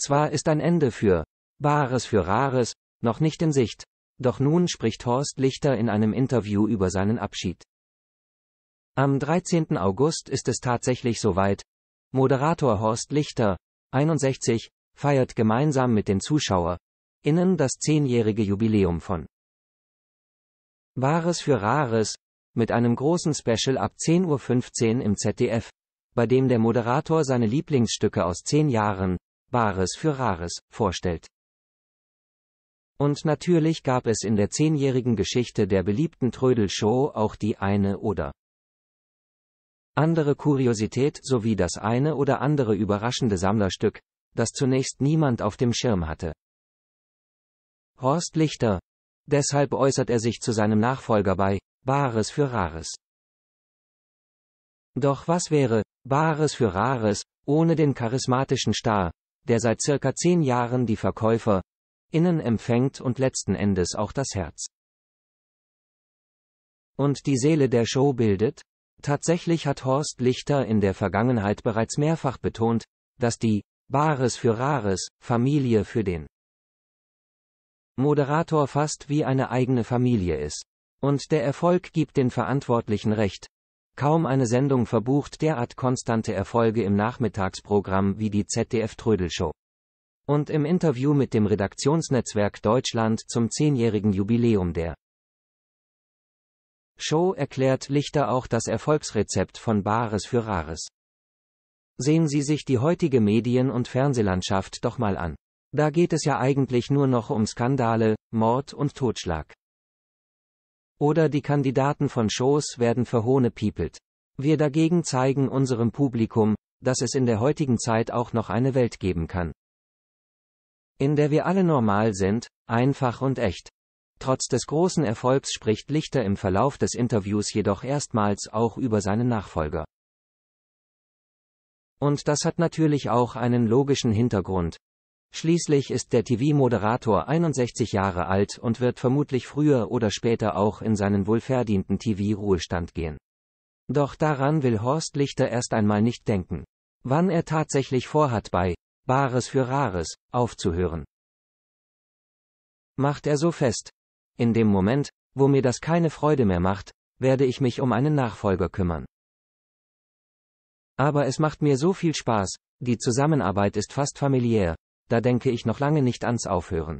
Zwar ist ein Ende für Bares für Rares noch nicht in Sicht, doch nun spricht Horst Lichter in einem Interview über seinen Abschied. Am 13. August ist es tatsächlich soweit. Moderator Horst Lichter, 61, feiert gemeinsam mit den ZuschauerInnen das zehnjährige Jubiläum von Wahres für Rares mit einem großen Special ab 10.15 Uhr im ZDF, bei dem der Moderator seine Lieblingsstücke aus zehn Jahren Bares für Rares, vorstellt. Und natürlich gab es in der zehnjährigen Geschichte der beliebten Trödel-Show auch die eine oder andere Kuriosität sowie das eine oder andere überraschende Sammlerstück, das zunächst niemand auf dem Schirm hatte. Horst Lichter. Deshalb äußert er sich zu seinem Nachfolger bei Bares für Rares. Doch was wäre Bares für Rares ohne den charismatischen Star, der seit circa zehn Jahren die Verkäufer, innen empfängt und letzten Endes auch das Herz. Und die Seele der Show bildet? Tatsächlich hat Horst Lichter in der Vergangenheit bereits mehrfach betont, dass die Bares für Rares Familie für den Moderator fast wie eine eigene Familie ist. Und der Erfolg gibt den Verantwortlichen recht, Kaum eine Sendung verbucht derart konstante Erfolge im Nachmittagsprogramm wie die ZDF-Trödelshow. Und im Interview mit dem Redaktionsnetzwerk Deutschland zum zehnjährigen Jubiläum der Show erklärt Lichter auch das Erfolgsrezept von Bares für Rares. Sehen Sie sich die heutige Medien- und Fernsehlandschaft doch mal an. Da geht es ja eigentlich nur noch um Skandale, Mord und Totschlag. Oder die Kandidaten von Shows werden verhohnepiepelt. Wir dagegen zeigen unserem Publikum, dass es in der heutigen Zeit auch noch eine Welt geben kann. In der wir alle normal sind, einfach und echt. Trotz des großen Erfolgs spricht Lichter im Verlauf des Interviews jedoch erstmals auch über seinen Nachfolger. Und das hat natürlich auch einen logischen Hintergrund, Schließlich ist der TV-Moderator 61 Jahre alt und wird vermutlich früher oder später auch in seinen wohlverdienten TV-Ruhestand gehen. Doch daran will Horst Lichter erst einmal nicht denken. Wann er tatsächlich vorhat bei Bares für Rares aufzuhören. Macht er so fest. In dem Moment, wo mir das keine Freude mehr macht, werde ich mich um einen Nachfolger kümmern. Aber es macht mir so viel Spaß, die Zusammenarbeit ist fast familiär, da denke ich noch lange nicht ans Aufhören.